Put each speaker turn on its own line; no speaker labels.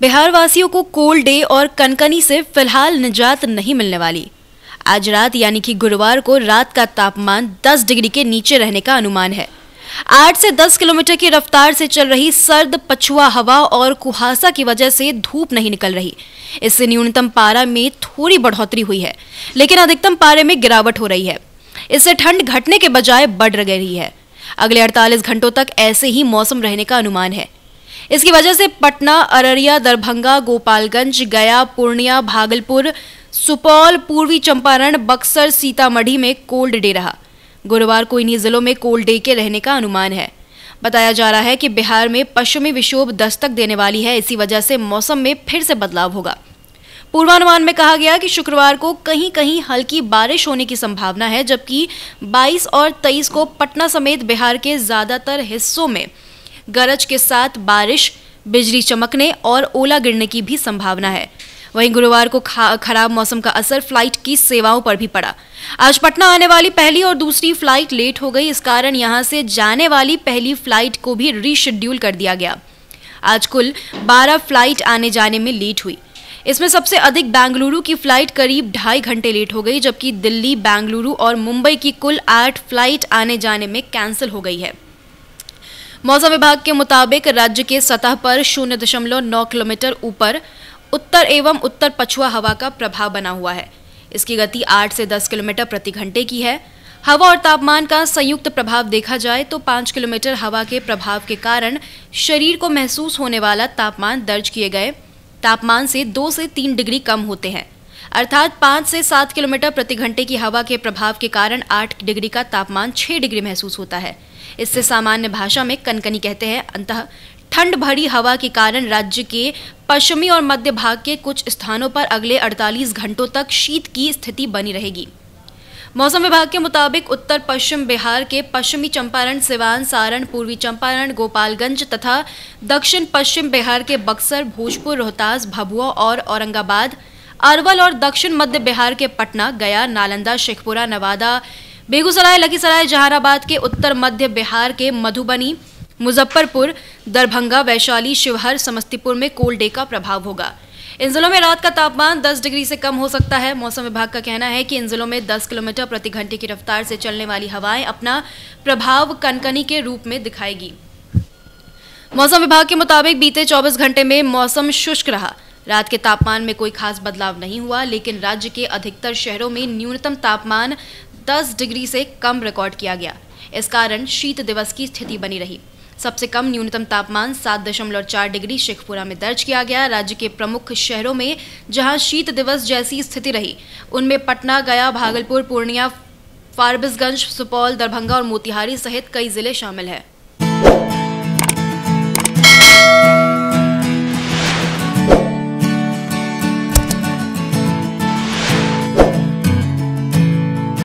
बिहार वासियों को cold day और कनकनी से फिलहाल निजात नहीं मिलने वाली आज रात यानी कि गुरुवार को रात का तापमान 10 डिग्री के नीचे रहने का अनुमान है 8 से 10 किलोमीटर की रफ्तार से चल रही सर्द पछुआ हवा और कुहासा की वजह से धूप नहीं निकल रही इससे न्यूनतम पारा में थोड़ी बढ़ोतरी हुई है लेकिन अधिकतम पारे में गिरावट हो रही है इससे ठंड घटने के बजाय बढ़ रही है अगले 48 घंटों तक ऐसे ही मौसम रहने का अनुमान है इसकी वजह से पटना अररिया दरभंगा गोपालगंज गया पूर्णिया भागलपुर सुपौल पूर्वी चंपारण बक्सर सीतामढ़ी में कोल्ड डे रहा गुरुवार को इन्हीं जिलों में कोल्ड डे के रहने का अनुमान है बताया जा रहा है कि बिहार में पश्चिमी विक्षोभ दस्तक देने वाली है इसी वजह से मौसम में फिर से बदलाव होगा पूर्वानुमान में कहा गया कि शुक्रवार को कहीं कहीं हल्की बारिश होने की संभावना है जबकि 22 और 23 को पटना समेत बिहार के ज्यादातर हिस्सों में गरज के साथ बारिश बिजली चमकने और ओला गिरने की भी संभावना है वहीं गुरुवार को खराब मौसम का असर फ्लाइट की सेवाओं पर भी पड़ा आज पटना आने वाली पहली और दूसरी फ्लाइट लेट हो गई इस कारण यहां से जाने वाली पहली फ्लाइट को भी रीशेड्यूल कर दिया गया आज कुल 12 फ्लाइट आने जाने में लेट हुई इसमें सबसे अधिक बेंगलुरु की फ्लाइट करीब ढाई घंटे लेट हो गई जबकि दिल्ली बेंगलुरु और मुंबई की कुल आठ फ्लाइट आने जाने में कैंसिल हो गई है मौसम विभाग के मुताबिक राज्य के सतह पर शून्य दशमलव नौ किलोमीटर ऊपर उत्तर एवं उत्तर पछुआ हवा का प्रभाव बना हुआ है इसकी गति 8 से 10 किलोमीटर प्रति घंटे की है हवा और तापमान का संयुक्त प्रभाव देखा जाए तो 5 किलोमीटर हवा के प्रभाव के कारण शरीर को महसूस होने वाला तापमान दर्ज किए गए तापमान से दो से तीन डिग्री कम होते हैं अर्थात पांच से सात किलोमीटर प्रति घंटे की हवा के प्रभाव के कारण आठ डिग्री का तापमान छह डिग्री महसूस होता है इससे सामान्य भाषा में कनकनी कहते हैं अंतः ठंड भरी हवा के कारण राज्य के पश्चिमी और मध्य भाग के कुछ स्थानों पर अगले 48 घंटों तक शीत की स्थिति बनी रहेगी मौसम विभाग के मुताबिक उत्तर पश्चिम बिहार के पश्चिमी चंपारण सिवान सारण पूर्वी चंपारण गोपालगंज तथा दक्षिण पश्चिम बिहार के बक्सर भोजपुर रोहतास भभुआ और औरंगाबाद और अरवल और दक्षिण मध्य बिहार के पटना गया नालंदा शेखपुरा नवादा बेगूसराय लखीसराय जहानाबाद के उत्तर मध्य बिहार के मधुबनी मुजफ्फरपुर दरभंगा वैशाली शिवहर समस्तीपुर में कोल्ड डे का प्रभाव होगा इन जिलों में रात का तापमान 10 डिग्री से कम हो सकता है मौसम विभाग का कहना है कि इन जिलों में 10 किलोमीटर प्रति घंटे की रफ्तार से चलने वाली हवाएं अपना प्रभाव कनकनी के रूप में दिखाएगी मौसम विभाग के मुताबिक बीते 24 घंटे में मौसम शुष्क रहा रात के तापमान में कोई खास बदलाव नहीं हुआ लेकिन राज्य के अधिकतर शहरों में न्यूनतम तापमान 10 डिग्री से कम रिकॉर्ड किया गया इस कारण शीत दिवस की स्थिति बनी रही सबसे कम न्यूनतम तापमान सात दशमलव चार डिग्री शेखपुरा में दर्ज किया गया राज्य के प्रमुख शहरों में जहां शीत दिवस जैसी स्थिति रही उनमें पटना गया भागलपुर पूर्णिया फारबिसगंज सुपौल दरभंगा और मोतिहारी सहित कई जिले शामिल हैं